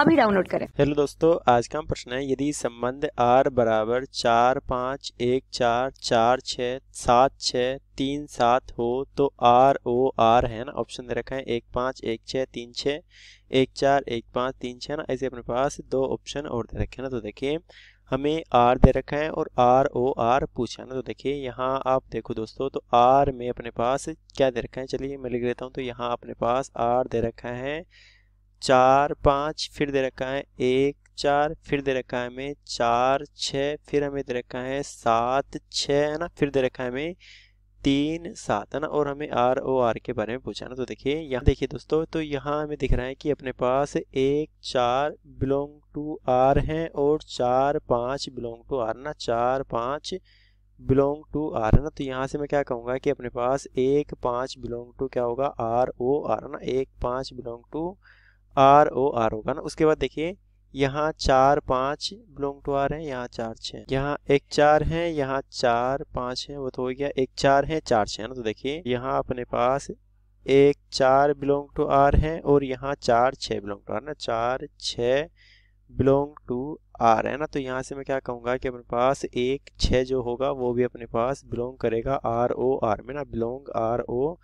अभी डाउनलोड करें हेलो दोस्तों आज का प्रश्न है यदि संबंध आर बराबर चार पाँच एक चार चार छ सात छ तीन सात हो तो आर ओ आर है ना ऑप्शन दे रखा है एक पाँच एक छः तीन छः एक चार एक पाँच तीन छः ना ऐसे अपने पास दो ऑप्शन और दे रखे हैं ना तो देखिए हमें आर दे रखा है और आर ओ आर पूछा ना तो देखिए यहाँ आप देखो दोस्तों तो आर में अपने पास क्या दे रखा है चलिए मैं लिख लेता हूँ तो यहाँ अपने पास आर दे रखा है चार पाँच फिर दे रखा है एक चार फिर दे रखा है हमें चार छः फिर हमें दे रखा है सात छः है ना फिर दे रखा है हमें तीन सात है ना और हमें आर ओ आर के बारे में पूछा ना तो देखिए यहाँ देखिए दोस्तों तो यहाँ हमें दिख रहा है कि अपने पास एक चार बिलोंग टू आर है और चार पाँच बिलोंग टू आर ना चार पाँच बिलोंग टू आर है ना तो यहाँ से मैं क्या कहूँगा कि अपने पास एक पाँच बिलोंग टू क्या होगा आर ओ आर ना एक पाँच belong to R O R होगा ना उसके बाद देखिए यहाँ चार पाँच बिलोंग टू आर है यहाँ चार छः यहाँ एक चार है यहाँ चार पाँच है वो तो हो गया एक चार है चार छः ना तो देखिए यहाँ अपने पास एक चार बिलोंग टू आर है और यहाँ चार छः बिलोंग टू आर ना चार छः बिलोंग टू आर है ना तो यहाँ से मैं क्या कहूँगा कि अपने पास एक छः जो होगा वो भी अपने पास बिलोंग करेगा आर ओ आर में ना बिलोंग आर ओ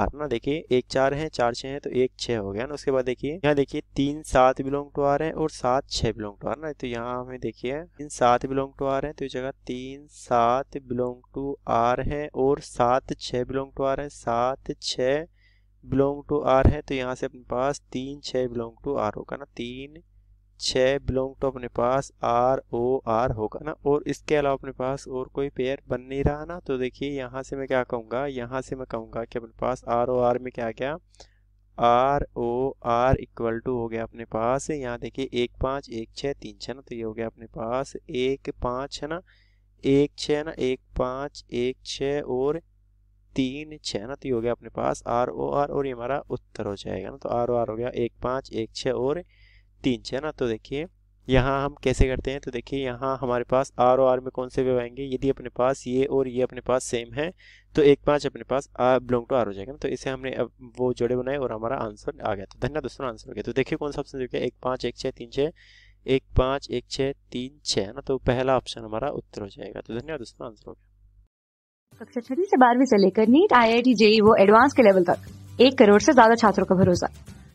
आर ना देखिए एक चार है चार छः हैं तो एक छः हो गया ना उसके बाद देखिए यहाँ देखिए तीन सात बिलोंग टू आर है और सात छः बिलोंग टू आर ना तो यहाँ हमें देखिए तीन सात बिलोंग टू आर है तो जगह तीन सात बिलोंग टू आर है और सात छः बिलोंग टू आर है सात छः बिलोंग टू आर है तो यहाँ से अपने पास तीन छः बिलोंग टू आर होगा ना तीन छः बिलोंग टू अपने पास आर ओ आर होगा ना और इसके अलावा अपने पास और कोई पेयर बन नहीं रहा ना तो देखिए यहाँ से मैं क्या कहूँगा यहाँ से मैं कहूँगा कि अपने पास आर ओ आर में क्या क्या R O R equal to हो गया अपने पास यहाँ देखिए एक पाँच एक छः तीन छः ना तो ये हो गया अपने पास एक पाँच है ना एक छः ना एक पाँच एक छः और तीन छः ना तो ये हो गया अपने पास आर ओ आर और ये हमारा उत्तर हो जाएगा ना तो आर ओ आर हो गया एक पाँच एक छः और तीन है ना तो देखिए यहाँ हम कैसे करते हैं तो देखिए यहाँ हमारे पास आर और आर में कौन से वेव आएंगे यदि अपने पास ये और ये अपने पास सेम है तो एक पाँच अपने पास बिलोंग टू आर हो जाएगा तो इसे हमने अब वो जोड़े बनाए और हमारा आंसर आ गया तो धन्यवाद दोस्तों आंसर हो गया तो देखिए कौन सा ऑप्शन देखिए एक पाँच एक छः तीन छः एक पाँच एक छः तीन छः है ना तो पहला ऑप्शन हमारा उत्तर हो जाएगा तो धन्यवाद दोस्तों आंसर हो गया कक्षा छठी से बारहवीं से लेकर NEET I I T JEE वो एडवांस के लेवल तक एक करोड़ से ज्यादा छात्रों का भरोसा